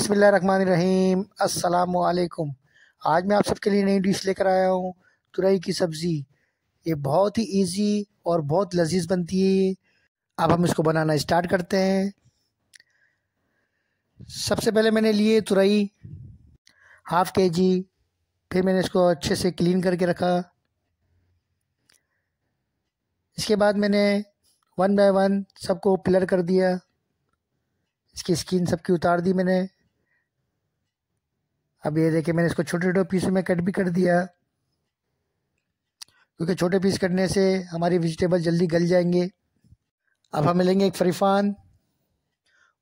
बसमिल रहीम अस्सलाम आज मैं आप सबके लिए नई डिश लेकर आया हूँ तुरई की सब्ज़ी ये बहुत ही इजी और बहुत लजीज बनती है अब हम इसको बनाना स्टार्ट करते हैं सबसे पहले मैंने लिए तुरई हाफ़ के जी फिर मैंने इसको अच्छे से क्लीन करके रखा इसके बाद मैंने वन बाय वन सबको पिलर कर दिया इसकी स्किन सबकी उतार दी मैंने अब ये देखिए मैंने इसको छोटे छोटे पीस में कट भी कर दिया क्योंकि छोटे पीस कटने से हमारी वेजिटेबल जल्दी गल जाएंगे अब हम लेंगे एक फरीफान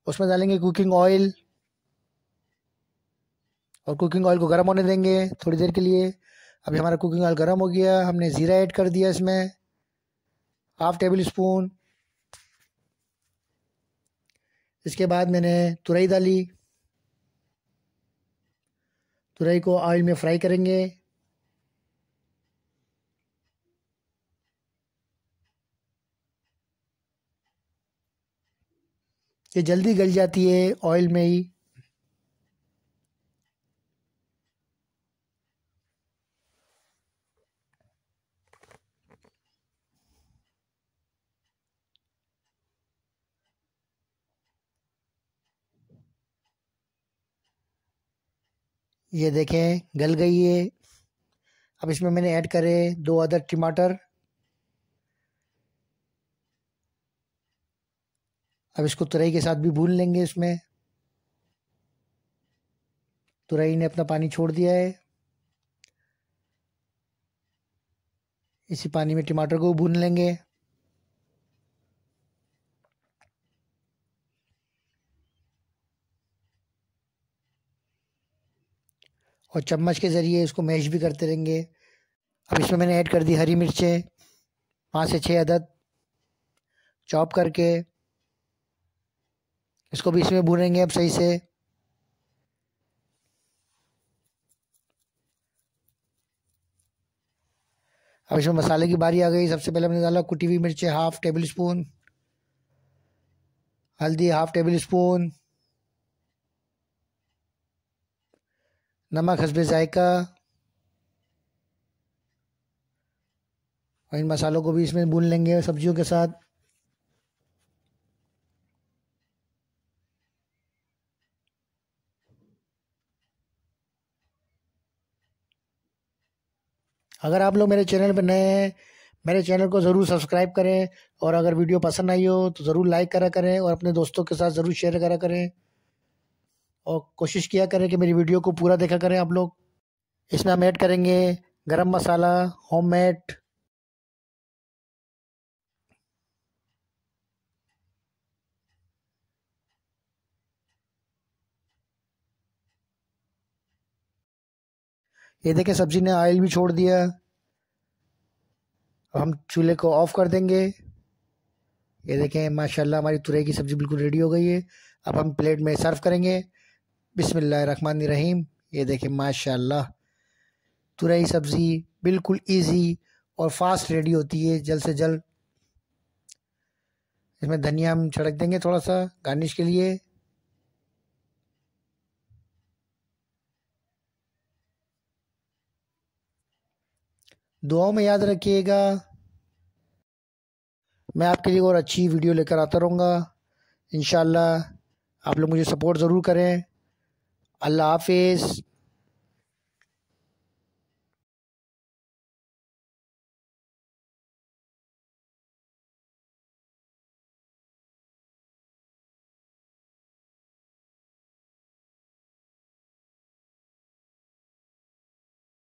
उसमें डालेंगे कुकिंग ऑयल और कुकिंग ऑयल को गर्म होने देंगे थोड़ी देर के लिए अभी हमारा कुकिंग ऑयल गर्म हो गया हमने ज़ीरा ऐड कर दिया इसमें हाफ टेबल स्पून इसके बाद मैंने तुरई डाली तुरई को ऑयल में फ्राई करेंगे ये जल्दी गल जाती है ऑयल में ही ये देखें गल गई है अब इसमें मैंने ऐड करे दो अदर टमाटर अब इसको तुरई के साथ भी भून लेंगे इसमें तुरई ने अपना पानी छोड़ दिया है इसी पानी में टमाटर को भून लेंगे और चम्मच के ज़रिए इसको मैश भी करते रहेंगे अब इसमें मैंने ऐड कर दी हरी मिर्चें पाँच से छः अदद चॉप करके इसको भी इसमें भूनेंगे अब सही से अब इसमें मसाले की बारी आ गई सबसे पहले हमने डाला कुटी हुई मिर्चें हाफ टेबल स्पून हल्दी हाफ टेबल स्पून नमक हसब ज़ायका और इन मसालों को भी इसमें भून लेंगे सब्जियों के साथ अगर आप लोग मेरे चैनल पर नए हैं मेरे चैनल को ज़रूर सब्सक्राइब करें और अगर वीडियो पसंद आई हो तो ज़रूर लाइक करा करें और अपने दोस्तों के साथ ज़रूर शेयर करा करें और कोशिश किया करें कि मेरी वीडियो को पूरा देखा करें आप लोग इसमें हम ऐड करेंगे गरम मसाला होम मेड ये देखें सब्जी ने ऑयल भी छोड़ दिया अब हम चूल्हे को ऑफ कर देंगे ये देखें माशाल्लाह हमारी तुरई की सब्ज़ी बिल्कुल रेडी हो गई है अब हम प्लेट में सर्व करेंगे रहीम ये देखें माशाल्लाह तुरई सब्ज़ी बिल्कुल इजी और फास्ट रेडी होती है जल्द से जल्द इसमें धनिया हम छिड़क देंगे थोड़ा सा गार्निश के लिए दुआओं में याद रखिएगा मैं आपके लिए और अच्छी वीडियो लेकर आता रहूँगा इन आप लोग मुझे सपोर्ट ज़रूर करें अल्लाह हाफिज़